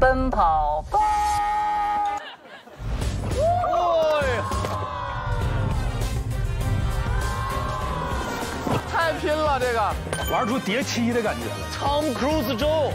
奔跑吧！太拼了，这个玩出叠七的感觉了。Tom Cruise 周，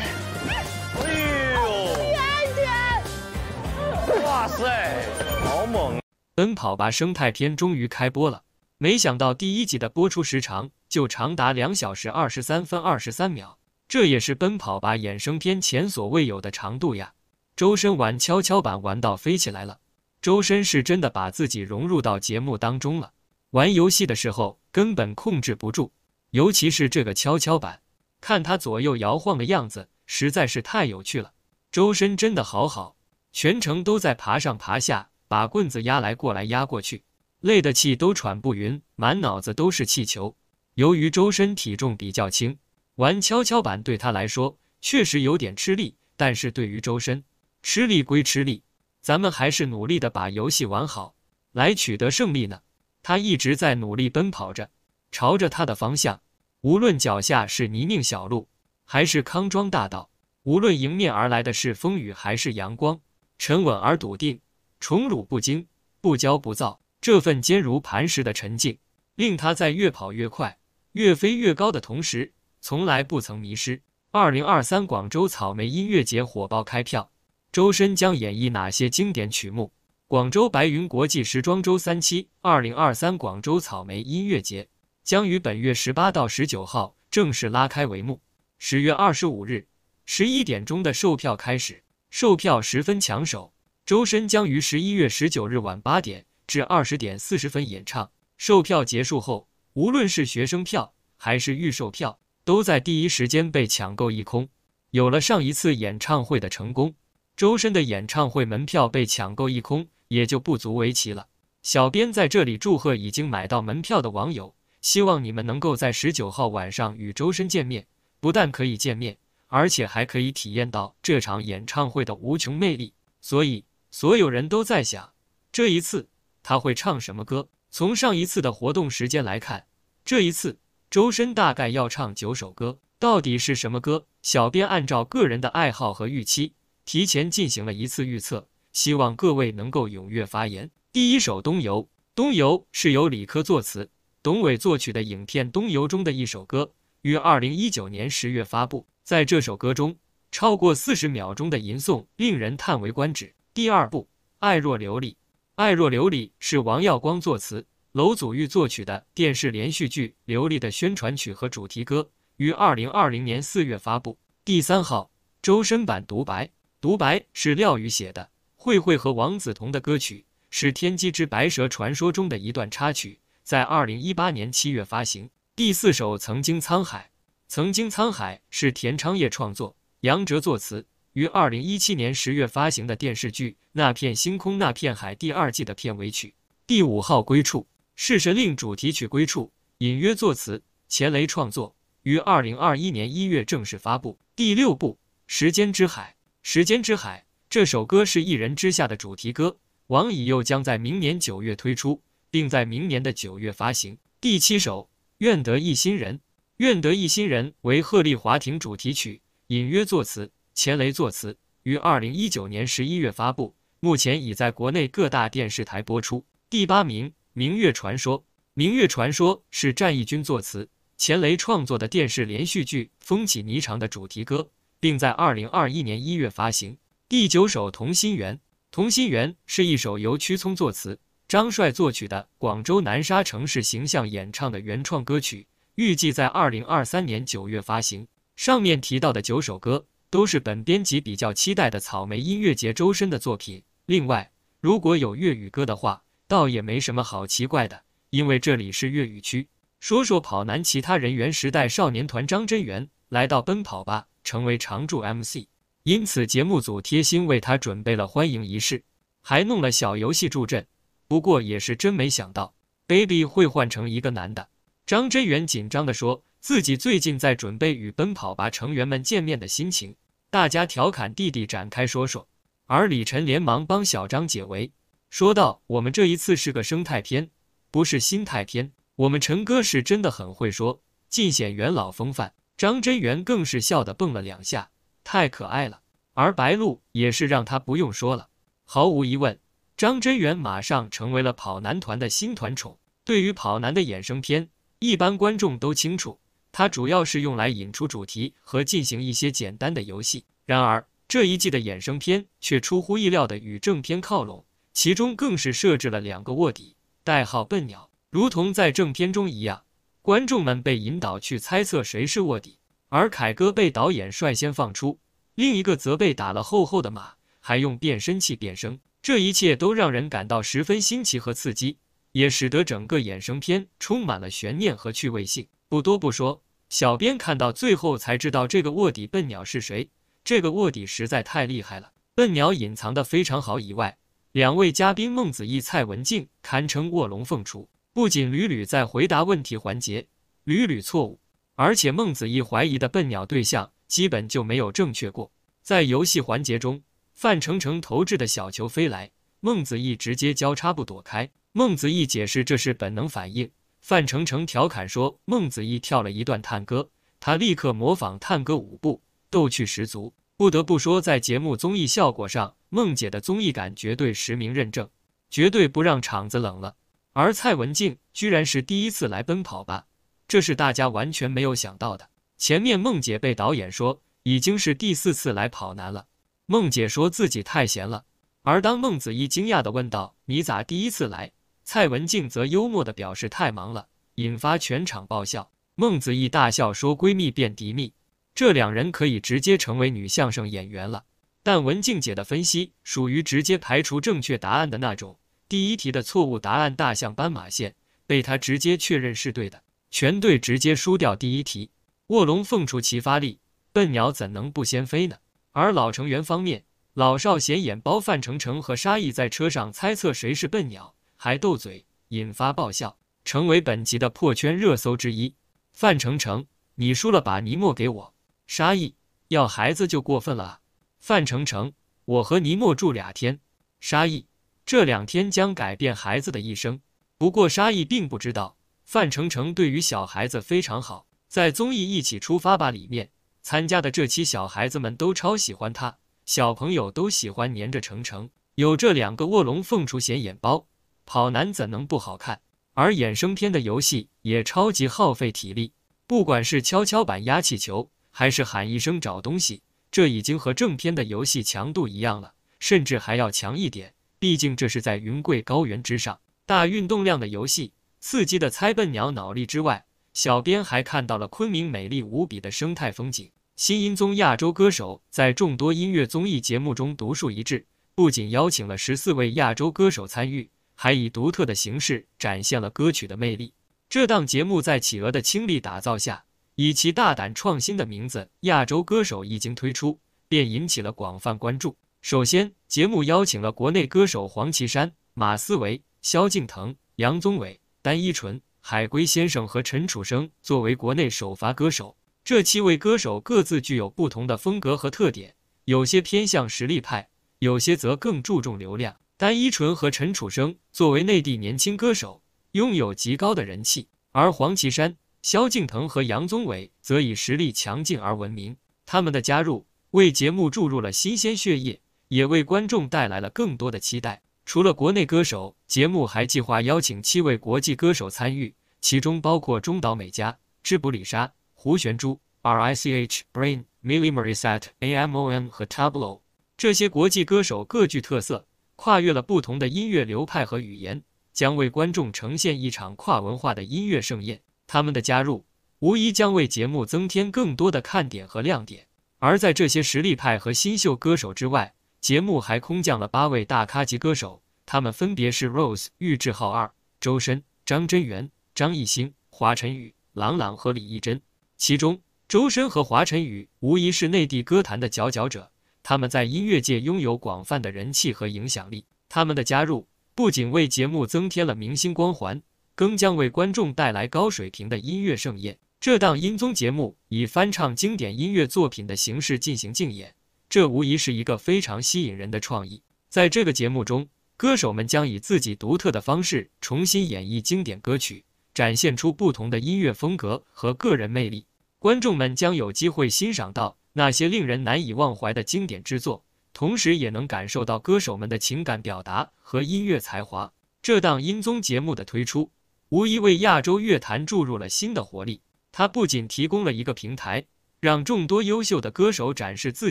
哎呦！远一哇塞，好猛！《奔跑吧生态篇》终于开播了，没想到第一集的播出时长就长达两小时二十三分二十三秒。这也是《奔跑吧》衍生片前所未有的长度呀！周深玩跷跷板玩到飞起来了，周深是真的把自己融入到节目当中了。玩游戏的时候根本控制不住，尤其是这个跷跷板，看他左右摇晃的样子实在是太有趣了。周深真的好好，全程都在爬上爬下，把棍子压来过来压过去，累得气都喘不匀，满脑子都是气球。由于周深体重比较轻。玩跷跷板对他来说确实有点吃力，但是对于周深，吃力归吃力，咱们还是努力的把游戏玩好，来取得胜利呢。他一直在努力奔跑着，朝着他的方向，无论脚下是泥泞小路还是康庄大道，无论迎面而来的是风雨还是阳光，沉稳而笃定，宠辱不惊，不骄不躁，这份坚如磐石的沉静，令他在越跑越快，越飞越高的同时。从来不曾迷失。二零二三广州草莓音乐节火爆开票，周深将演绎哪些经典曲目？广州白云国际时装周三期，二零二三广州草莓音乐节将于本月十八到十九号正式拉开帷幕。十月二十五日十一点钟的售票开始，售票十分抢手。周深将于十一月十九日晚八点至二十点四十分演唱。售票结束后，无论是学生票还是预售票。都在第一时间被抢购一空。有了上一次演唱会的成功，周深的演唱会门票被抢购一空也就不足为奇了。小编在这里祝贺已经买到门票的网友，希望你们能够在十九号晚上与周深见面，不但可以见面，而且还可以体验到这场演唱会的无穷魅力。所以，所有人都在想，这一次他会唱什么歌？从上一次的活动时间来看，这一次。周深大概要唱九首歌，到底是什么歌？小编按照个人的爱好和预期，提前进行了一次预测，希望各位能够踊跃发言。第一首《冬游》，《冬游》是由李科作词，董伟作曲的影片《冬游》中的一首歌，于二零一九年十月发布。在这首歌中，超过四十秒钟的吟诵令人叹为观止。第二部《爱若琉璃》，《爱若琉璃》是王耀光作词。楼祖玉作曲的电视连续剧《琉璃》的宣传曲和主题歌于二零二零年四月发布。第三号周深版独白，独白是廖宇写的。慧慧和王子彤的歌曲是《天机之白蛇传说》中的一段插曲，在二零一八年七月发行。第四首《曾经沧海》，《曾经沧海》是田昌业创作，杨哲作词，于二零一七年十月发行的电视剧《那片星空那片海》第二季的片尾曲。第五号归处。《弑神令》主题曲《归处》，隐约作词，钱雷创作，于二零二一年一月正式发布。第六部《时间之海》，《时间之海》这首歌是《一人之下》的主题歌，王以又将在明年九月推出，并在明年的九月发行。第七首《愿得一心人》，《愿得一心人》为《鹤唳华亭》主题曲，隐约作词，钱雷作词，于二零一九年十一月发布，目前已在国内各大电视台播出。第八名。《明月传说》《明月传说》是战易军作词、钱雷创作的电视连续剧《风起霓裳》的主题歌，并在二零二一年一月发行。第九首《同心圆》《同心圆》是一首由屈聪作词、张帅作曲的广州南沙城市形象演唱的原创歌曲，预计在二零二三年九月发行。上面提到的九首歌都是本编辑比较期待的草莓音乐节周深的作品。另外，如果有粤语歌的话。倒也没什么好奇怪的，因为这里是粤语区。说说跑男其他人员，时代少年团张真源来到奔跑吧成为常驻 MC，因此节目组贴心为他准备了欢迎仪式，还弄了小游戏助阵。不过也是真没想到，Baby 会换成一个男的。张真源紧张的说自己最近在准备与奔跑吧成员们见面的心情，大家调侃弟弟展开说说，而李晨连忙帮小张解围。说到我们这一次是个生态片，不是心态片。我们陈哥是真的很会说，尽显元老风范。张真源更是笑得蹦了两下，太可爱了。而白鹿也是让他不用说了。毫无疑问，张真源马上成为了跑男团的新团宠。对于跑男的衍生片，一般观众都清楚，它主要是用来引出主题和进行一些简单的游戏。然而这一季的衍生片却出乎意料地与正片靠拢。其中更是设置了两个卧底，代号笨鸟，如同在正片中一样，观众们被引导去猜测谁是卧底。而凯哥被导演率先放出，另一个则被打了厚厚的码，还用变声器变声，这一切都让人感到十分新奇和刺激，也使得整个衍生片充满了悬念和趣味性。不多不说，小编看到最后才知道这个卧底笨鸟是谁。这个卧底实在太厉害了，笨鸟隐藏的非常好，以外。两位嘉宾孟子义、蔡文静堪称卧龙凤雏，不仅屡屡在回答问题环节屡屡错误，而且孟子义怀疑的笨鸟对象基本就没有正确过。在游戏环节中，范丞丞投掷的小球飞来，孟子义直接交叉步躲开。孟子义解释这是本能反应，范丞丞调侃说孟子义跳了一段探戈，他立刻模仿探戈舞步，逗趣十足。不得不说，在节目综艺效果上。孟姐的综艺感绝对实名认证，绝对不让场子冷了。而蔡文静居然是第一次来奔跑吧，这是大家完全没有想到的。前面孟姐被导演说已经是第四次来跑男了，孟姐说自己太闲了。而当孟子义惊讶地问道：“你咋第一次来？”蔡文静则幽默地表示：“太忙了。”引发全场爆笑。孟子义大笑说：“闺蜜变敌蜜，这两人可以直接成为女相声演员了。”但文静姐的分析属于直接排除正确答案的那种。第一题的错误答案“大象斑马线”被她直接确认是对的，全队直接输掉第一题。卧龙凤雏齐发力，笨鸟怎能不先飞呢？而老成员方面，老少显眼包范丞丞和沙溢在车上猜测谁是笨鸟，还斗嘴，引发爆笑，成为本集的破圈热搜之一。范丞丞，你输了把尼莫给我。沙溢，要孩子就过分了啊！范丞丞，我和尼莫住俩天。沙溢，这两天将改变孩子的一生。不过沙溢并不知道，范丞丞对于小孩子非常好，在综艺《一起出发吧》里面参加的这期，小孩子们都超喜欢他，小朋友都喜欢黏着丞丞。有这两个卧龙凤雏显眼包，跑男怎能不好看？而衍生片的游戏也超级耗费体力，不管是跷跷板压气球，还是喊一声找东西。这已经和正片的游戏强度一样了，甚至还要强一点。毕竟这是在云贵高原之上，大运动量的游戏，刺激的猜笨鸟脑力之外，小编还看到了昆明美丽无比的生态风景。新音综亚洲歌手在众多音乐综艺节目中独树一帜，不仅邀请了十四位亚洲歌手参与，还以独特的形式展现了歌曲的魅力。这档节目在企鹅的倾力打造下。以其大胆创新的名字，《亚洲歌手》一经推出便引起了广泛关注。首先，节目邀请了国内歌手黄绮珊、马思唯、萧敬腾、杨宗纬、单依纯、海龟先生和陈楚生作为国内首发歌手。这七位歌手各自具有不同的风格和特点，有些偏向实力派，有些则更注重流量。单依纯和陈楚生作为内地年轻歌手，拥有极高的人气，而黄绮珊。萧敬腾和杨宗纬则以实力强劲而闻名，他们的加入为节目注入了新鲜血液，也为观众带来了更多的期待。除了国内歌手，节目还计划邀请七位国际歌手参与，其中包括中岛美嘉、芝布里莎、胡璇珠、RICH b r a i n m i l l i MERYSET、A M O M 和 Tablo。这些国际歌手各具特色，跨越了不同的音乐流派和语言，将为观众呈现一场跨文化的音乐盛宴。他们的加入无疑将为节目增添更多的看点和亮点。而在这些实力派和新秀歌手之外，节目还空降了八位大咖级歌手，他们分别是 Rose、玉志浩、二周深、张真源、张艺兴、华晨宇、郎朗和李艺珍。其中，周深和华晨宇无疑是内地歌坛的佼佼者，他们在音乐界拥有广泛的人气和影响力。他们的加入不仅为节目增添了明星光环。更将为观众带来高水平的音乐盛宴。这档音综节目以翻唱经典音乐作品的形式进行竞演，这无疑是一个非常吸引人的创意。在这个节目中，歌手们将以自己独特的方式重新演绎经典歌曲，展现出不同的音乐风格和个人魅力。观众们将有机会欣赏到那些令人难以忘怀的经典之作，同时也能感受到歌手们的情感表达和音乐才华。这档音综节目的推出。无疑为亚洲乐坛注入了新的活力。它不仅提供了一个平台，让众多优秀的歌手展示自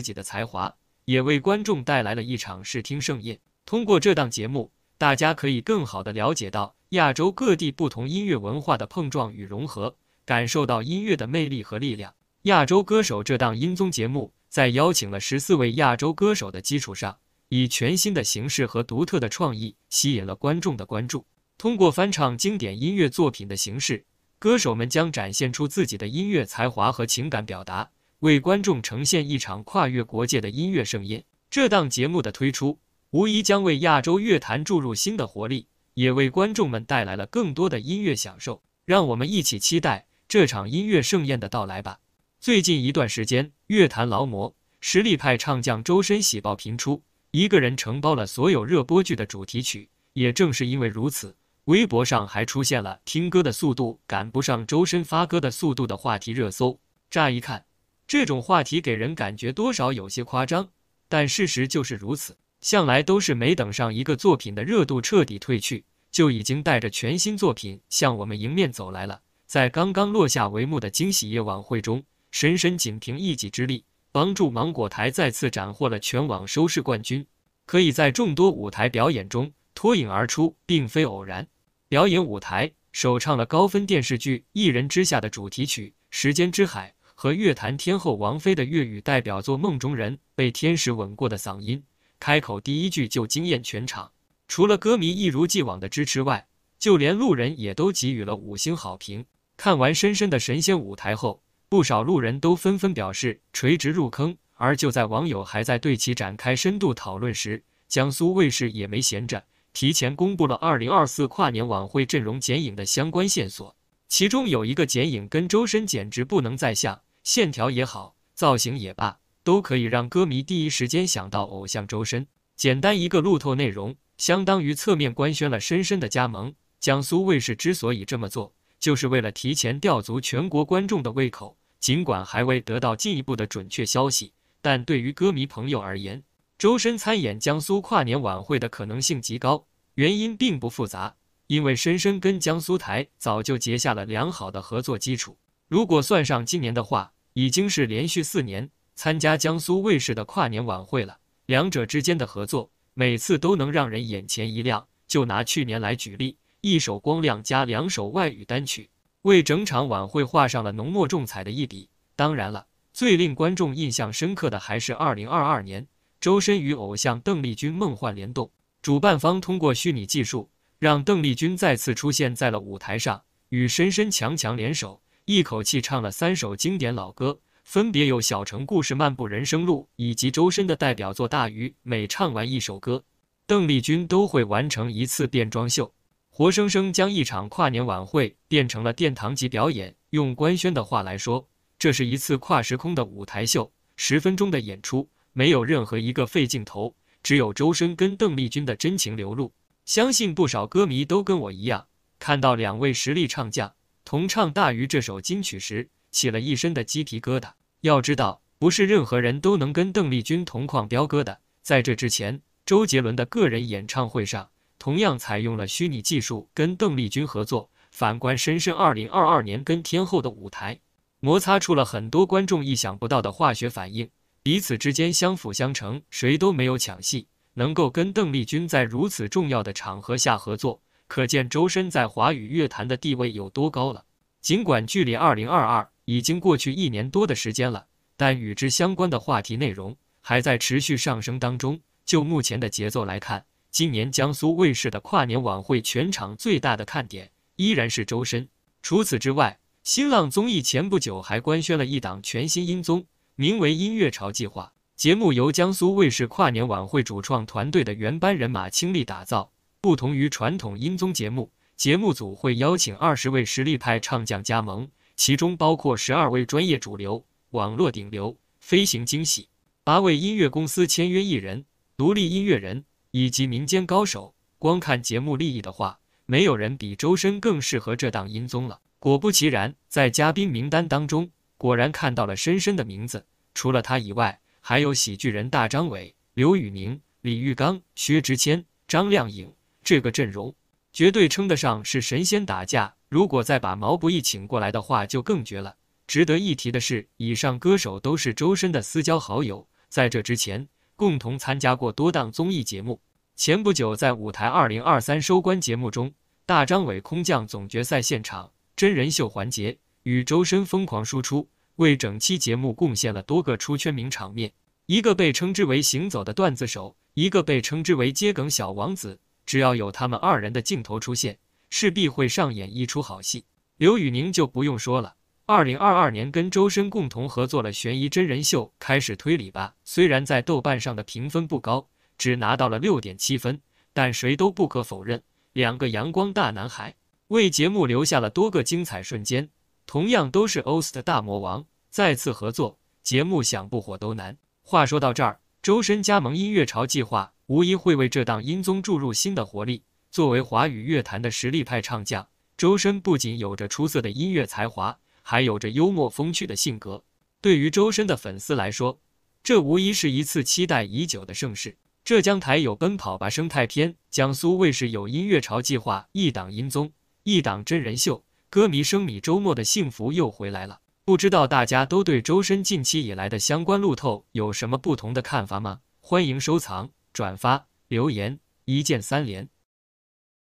己的才华，也为观众带来了一场视听盛宴。通过这档节目，大家可以更好地了解到亚洲各地不同音乐文化的碰撞与融合，感受到音乐的魅力和力量。亚洲歌手这档音综节目，在邀请了十四位亚洲歌手的基础上，以全新的形式和独特的创意，吸引了观众的关注。通过翻唱经典音乐作品的形式，歌手们将展现出自己的音乐才华和情感表达，为观众呈现一场跨越国界的音乐盛宴。这档节目的推出，无疑将为亚洲乐坛注入新的活力，也为观众们带来了更多的音乐享受。让我们一起期待这场音乐盛宴的到来吧！最近一段时间，乐坛劳模、实力派唱将周深喜报频出，一个人承包了所有热播剧的主题曲。也正是因为如此，微博上还出现了“听歌的速度赶不上周深发歌的速度”的话题热搜。乍一看，这种话题给人感觉多少有些夸张，但事实就是如此。向来都是没等上一个作品的热度彻底退去，就已经带着全新作品向我们迎面走来了。在刚刚落下帷幕的惊喜夜晚会中，深深仅凭一己之力帮助芒果台再次斩获了全网收视冠军，可以在众多舞台表演中脱颖而出，并非偶然。表演舞台，首唱了高分电视剧《一人之下》的主题曲《时间之海》和乐坛天后王菲的粤语代表作《梦中人》，被天使吻过的嗓音，开口第一句就惊艳全场。除了歌迷一如既往的支持外，就连路人也都给予了五星好评。看完深深的神仙舞台后，不少路人都纷纷表示垂直入坑。而就在网友还在对其展开深度讨论时，江苏卫视也没闲着。提前公布了二零二四跨年晚会阵容剪影的相关线索，其中有一个剪影跟周深简直不能再像，线条也好，造型也罢，都可以让歌迷第一时间想到偶像周深。简单一个路透内容，相当于侧面官宣了深深的加盟。江苏卫视之所以这么做，就是为了提前吊足全国观众的胃口。尽管还未得到进一步的准确消息，但对于歌迷朋友而言，周深参演江苏跨年晚会的可能性极高，原因并不复杂，因为深深跟江苏台早就结下了良好的合作基础。如果算上今年的话，已经是连续四年参加江苏卫视的跨年晚会了。两者之间的合作每次都能让人眼前一亮。就拿去年来举例，一首《光亮》加两首外语单曲，为整场晚会画上了浓墨重彩的一笔。当然了，最令观众印象深刻的还是2022年。周深与偶像邓丽君梦幻联动，主办方通过虚拟技术让邓丽君再次出现在了舞台上，与深深强强联手，一口气唱了三首经典老歌，分别有《小城故事》《漫步人生路》以及周深的代表作《大鱼》。每唱完一首歌，邓丽君都会完成一次变装秀，活生生将一场跨年晚会变成了殿堂级表演。用官宣的话来说，这是一次跨时空的舞台秀，十分钟的演出。没有任何一个废镜头，只有周深跟邓丽君的真情流露。相信不少歌迷都跟我一样，看到两位实力唱将同唱《大鱼》这首金曲时，起了一身的鸡皮疙瘩。要知道，不是任何人都能跟邓丽君同框飙歌的。在这之前，周杰伦的个人演唱会上同样采用了虚拟技术跟邓丽君合作。反观深深二零二二年跟天后的舞台，摩擦出了很多观众意想不到的化学反应。彼此之间相辅相成，谁都没有抢戏。能够跟邓丽君在如此重要的场合下合作，可见周深在华语乐坛的地位有多高了。尽管距离二零二二已经过去一年多的时间了，但与之相关的话题内容还在持续上升当中。就目前的节奏来看，今年江苏卫视的跨年晚会全场最大的看点依然是周深。除此之外，新浪综艺前不久还官宣了一档全新音综。名为“音乐潮”计划，节目由江苏卫视跨年晚会主创团队的原班人马倾力打造。不同于传统音综节目，节目组会邀请二十位实力派唱将加盟，其中包括十二位专业主流、网络顶流、飞行惊喜，八位音乐公司签约艺人、独立音乐人以及民间高手。光看节目利益的话，没有人比周深更适合这档音综了。果不其然，在嘉宾名单当中。果然看到了深深的名字，除了他以外，还有喜剧人大张伟、刘宇宁、李玉刚、薛之谦、张靓颖，这个阵容绝对称得上是神仙打架。如果再把毛不易请过来的话，就更绝了。值得一提的是，以上歌手都是周深的私交好友，在这之前共同参加过多档综艺节目。前不久，在《舞台2023》收官节目中，大张伟空降总决赛现场，真人秀环节与周深疯狂输出。为整期节目贡献了多个出圈名场面，一个被称之为“行走的段子手”，一个被称之为“接梗小王子”。只要有他们二人的镜头出现，势必会上演一出好戏。刘宇宁就不用说了，二零二二年跟周深共同合作了悬疑真人秀《开始推理吧》，虽然在豆瓣上的评分不高，只拿到了六点七分，但谁都不可否认，两个阳光大男孩为节目留下了多个精彩瞬间。同样都是 OST 大魔王，再次合作，节目想不火都难。话说到这儿，周深加盟《音乐潮计划》，无疑会为这档音综注入新的活力。作为华语乐坛的实力派唱将，周深不仅有着出色的音乐才华，还有着幽默风趣的性格。对于周深的粉丝来说，这无疑是一次期待已久的盛事。浙江台有《奔跑吧生态篇》，江苏卫视有《音乐潮计划》，一档音综，一档真人秀。歌迷生米，周末的幸福又回来了。不知道大家都对周深近期以来的相关路透有什么不同的看法吗？欢迎收藏、转发、留言，一键三连。